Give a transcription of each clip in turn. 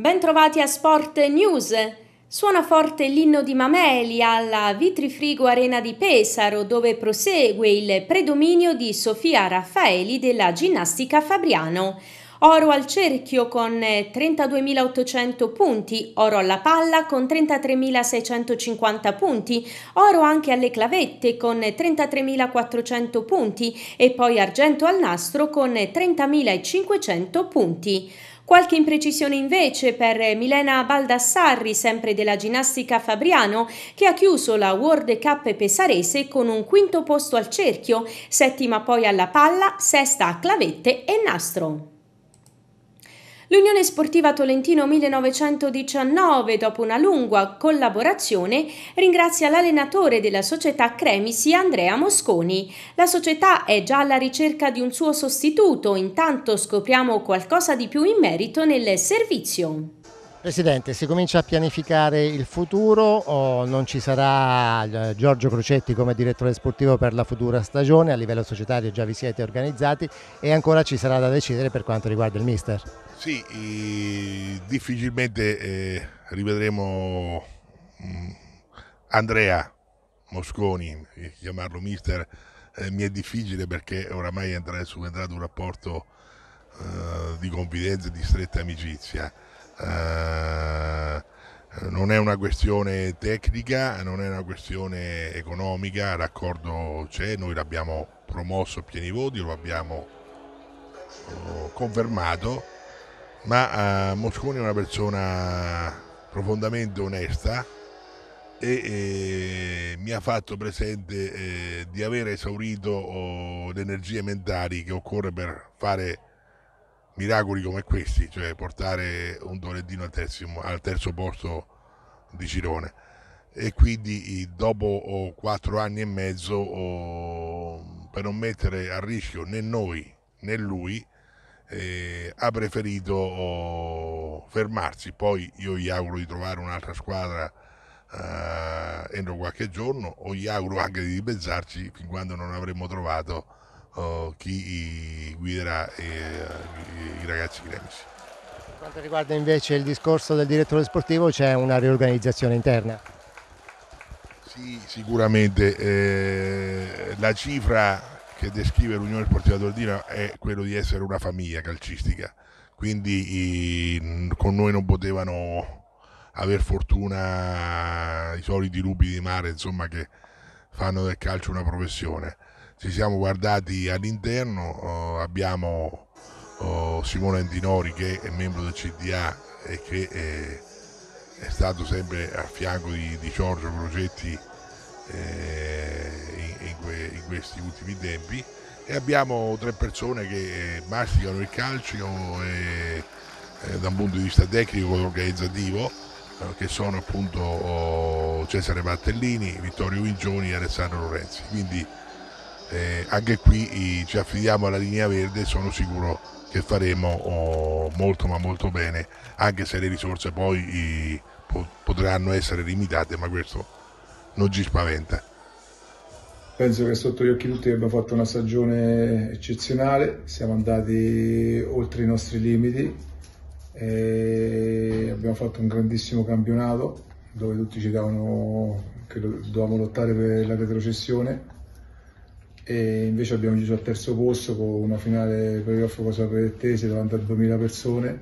Bentrovati a Sport News. Suona forte l'inno di Mameli alla Vitrifrigo Arena di Pesaro, dove prosegue il predominio di Sofia Raffaeli della ginnastica Fabriano. Oro al cerchio con 32.800 eh, punti, oro alla palla con 33.650 punti, oro anche alle clavette con 33.400 punti e poi argento al nastro con 30.500 punti. Qualche imprecisione invece per Milena Baldassarri, sempre della ginnastica Fabriano, che ha chiuso la World Cup pesarese con un quinto posto al cerchio, settima poi alla palla, sesta a clavette e nastro. L'Unione Sportiva Tolentino 1919, dopo una lunga collaborazione, ringrazia l'allenatore della società Cremisi Andrea Mosconi. La società è già alla ricerca di un suo sostituto, intanto scopriamo qualcosa di più in merito nel servizio. Presidente, si comincia a pianificare il futuro o non ci sarà eh, Giorgio Crocetti come direttore sportivo per la futura stagione? A livello societario già vi siete organizzati e ancora ci sarà da decidere per quanto riguarda il mister? Sì, difficilmente eh, rivedremo mm, Andrea Mosconi, eh, chiamarlo mister mi è difficile perché oramai è entrato, è entrato un rapporto di confidenza e di stretta amicizia eh, non è una questione tecnica, non è una questione economica, l'accordo c'è, noi l'abbiamo promosso a pieni voti, lo abbiamo eh, confermato, ma eh, Mosconi è una persona profondamente onesta e, mi ha fatto presente di aver esaurito oh, le energie mentali che occorre per fare miracoli come questi, cioè portare un Doreddino al, al terzo posto di Girone. E quindi dopo oh, quattro anni e mezzo, oh, per non mettere a rischio né noi né lui, eh, ha preferito oh, fermarsi. Poi io gli auguro di trovare un'altra squadra eh, entro qualche giorno o gli auguro anche di dimezzarci fin quando non avremmo trovato oh, chi guiderà eh, i ragazzi gremici. Per quanto riguarda invece il discorso del direttore sportivo c'è una riorganizzazione interna? Sì, sicuramente. Eh, la cifra che descrive l'Unione Sportiva Tordino è quello di essere una famiglia calcistica, quindi i, con noi non potevano aver fortuna i soliti lupi di mare insomma, che fanno del calcio una professione ci siamo guardati all'interno, eh, abbiamo oh, Simone Antinori che è membro del CDA e che è, eh, è stato sempre a fianco di, di Giorgio Progetti eh, in, in, que, in, questi ultimi tempi e abbiamo tre persone che eh, masticano il calcio e, eh, da un punto di vista tecnico e organizzativo che sono appunto oh, Cesare Battellini, Vittorio Vingioni e Alessandro Lorenzi. Quindi eh, anche qui ci affidiamo alla linea verde, sono sicuro che faremo oh, molto ma molto bene, anche se le risorse poi i, po- potranno essere limitate, ma questo non ci spaventa. Penso che sotto gli occhi di tutti abbiamo fatto una stagione eccezionale, siamo andati oltre i nostri limiti, abbiamo fatto un grandissimo campionato dove tutti ci davano che dovevamo lottare per la retrocessione e invece abbiamo chiuso al terzo posto con una finale playoff cosa pretese davanti a 2000 persone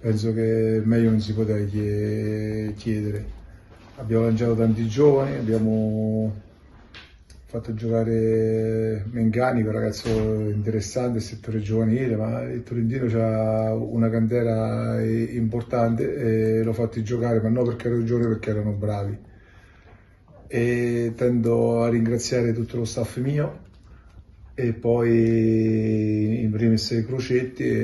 penso che meglio non si poteva chiedere abbiamo lanciato tanti giovani abbiamo fatto giocare Mengani un ragazzo interessante del settore giovanile ma il Torrentino ha una cantera importante e l'ho fatto giocare ma non perché ero giovane perché erano bravi e tendo a ringraziare tutto lo staff mio e poi in primis Crocetti e,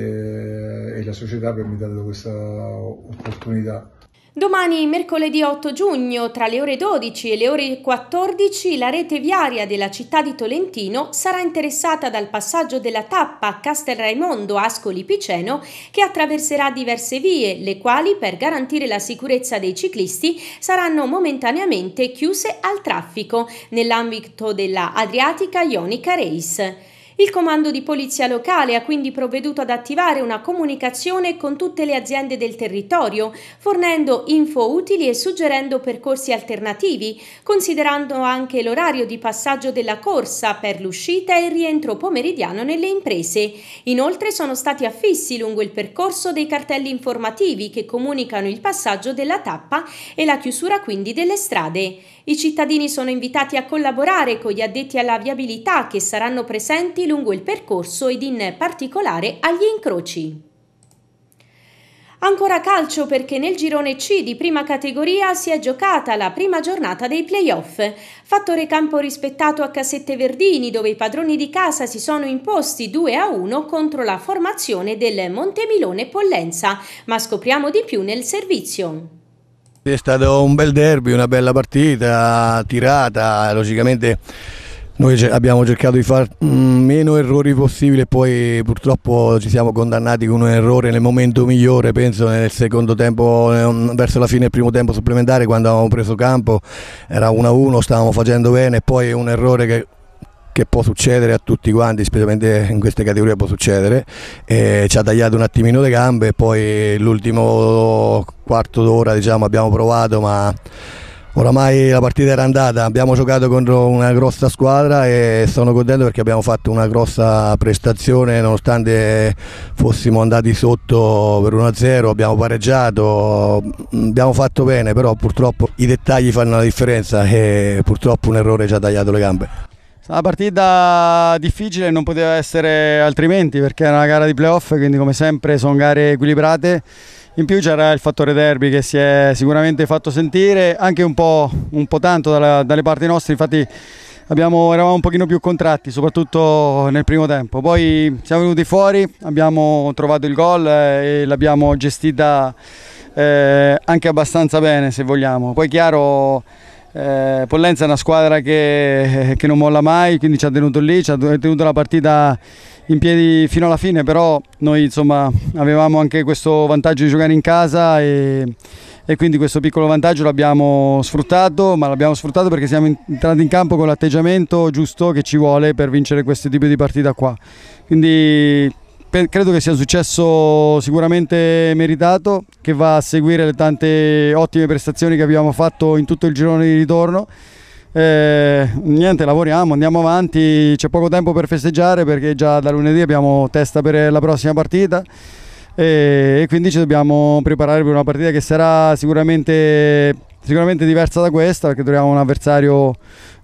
e la società per mi ha dato questa opportunità. Domani, mercoledì 8 giugno, tra le ore 12 e le ore 14, la rete viaria della città di Tolentino sarà interessata dal passaggio della tappa Castel Raimondo Ascoli Piceno che attraverserà diverse vie, le quali per garantire la sicurezza dei ciclisti saranno momentaneamente chiuse al traffico nell'ambito della Adriatica Ionica Race. Il comando di polizia locale ha quindi provveduto ad attivare una comunicazione con tutte le aziende del territorio, fornendo info utili e suggerendo percorsi alternativi, considerando anche l'orario di passaggio della corsa per l'uscita e il rientro pomeridiano nelle imprese. Inoltre sono stati affissi lungo il percorso dei cartelli informativi che comunicano il passaggio della tappa e la chiusura quindi delle strade. I cittadini sono invitati a collaborare con gli addetti alla viabilità che saranno presenti lungo il percorso ed in particolare agli incroci. Ancora calcio perché nel girone C di prima categoria si è giocata la prima giornata dei playoff. Fattore campo rispettato a Cassette Verdini dove i padroni di casa si sono imposti 2 a 1 contro la formazione del Montemilone Pollenza, ma scopriamo di più nel servizio. È stato un bel derby, una bella partita, tirata, logicamente noi abbiamo cercato di fare mm, meno errori possibile, poi purtroppo ci siamo condannati con un errore nel momento migliore, penso nel secondo tempo, ehm, verso la fine del primo tempo supplementare, quando avevamo preso campo, era 1-1, stavamo facendo bene, poi un errore che che può succedere a tutti quanti, specialmente in queste categorie può succedere, e ci ha tagliato un attimino le gambe e poi l'ultimo quarto d'ora diciamo, abbiamo provato ma Oramai la partita era andata, abbiamo giocato contro una grossa squadra e sono contento perché abbiamo fatto una grossa prestazione nonostante fossimo andati sotto per 1-0, abbiamo pareggiato, abbiamo fatto bene, però purtroppo i dettagli fanno la differenza e purtroppo un errore ci ha tagliato le gambe. Una partita difficile, non poteva essere altrimenti perché era una gara di playoff, quindi come sempre sono gare equilibrate. In più c'era il fattore derby che si è sicuramente fatto sentire anche un po', un po tanto dalla, dalle parti nostre, infatti abbiamo, eravamo un pochino più contratti, soprattutto nel primo tempo. Poi siamo venuti fuori, abbiamo trovato il gol eh, e l'abbiamo gestita eh, anche abbastanza bene se vogliamo. Poi chiaro eh, Pollenza è una squadra che, che, non molla mai, quindi ci ha tenuto lì, ci ha tenuto la partita in piedi fino alla fine, però noi insomma, avevamo anche questo vantaggio di giocare in casa e, e quindi questo piccolo vantaggio l'abbiamo sfruttato, ma l'abbiamo sfruttato perché siamo entrati in campo con l'atteggiamento giusto che ci vuole per vincere questo tipo di partita qua. Quindi credo che sia un successo sicuramente meritato che va a seguire le tante ottime prestazioni che abbiamo fatto in tutto il girone di ritorno. Eh, niente, lavoriamo, andiamo avanti, c'è poco tempo per festeggiare perché già da lunedì abbiamo testa per la prossima partita e, e quindi ci dobbiamo preparare per una partita che sarà sicuramente sicuramente diversa da questa perché troviamo un avversario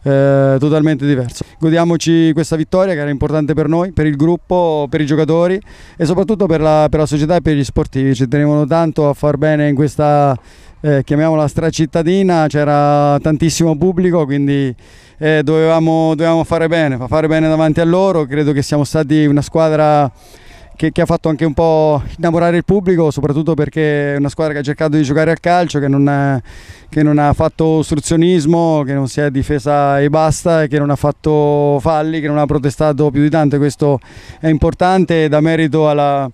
eh, totalmente diverso. Godiamoci questa vittoria che era importante per noi, per il gruppo, per i giocatori e soprattutto per la, per la società e per gli sportivi. Ci tenevano tanto a far bene in questa, eh, chiamiamola stracittadina, c'era tantissimo pubblico quindi eh, dovevamo, dovevamo fare bene, fare bene davanti a loro. Credo che siamo stati una squadra che, che, ha fatto anche un po' innamorare il pubblico, soprattutto perché è una squadra che ha cercato di giocare al calcio, che non, ha, che non ha fatto ostruzionismo, che non si è difesa e basta, che non ha fatto falli, che non ha protestato più di tanto. Questo è importante e dà merito alla,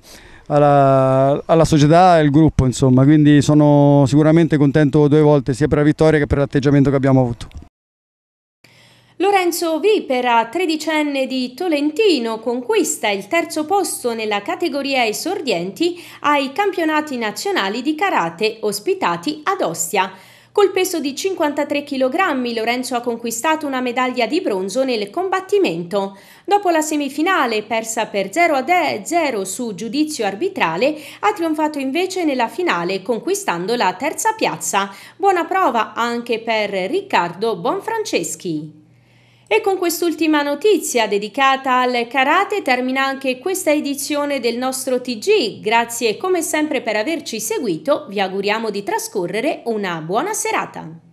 alla, alla, società e al gruppo, insomma. Quindi sono sicuramente contento due volte, sia per la vittoria che per l'atteggiamento che abbiamo avuto. Lorenzo Vipera, tredicenne di Tolentino, conquista il terzo posto nella categoria esordienti ai campionati nazionali di karate ospitati ad Ostia. Col peso di 53 kg Lorenzo ha conquistato una medaglia di bronzo nel combattimento. Dopo la semifinale, persa per 0 a 0 su giudizio arbitrale, ha trionfato invece nella finale conquistando la terza piazza. Buona prova anche per Riccardo Bonfranceschi. E con quest'ultima notizia dedicata al karate termina anche questa edizione del nostro TG. Grazie come sempre per averci seguito, vi auguriamo di trascorrere una buona serata.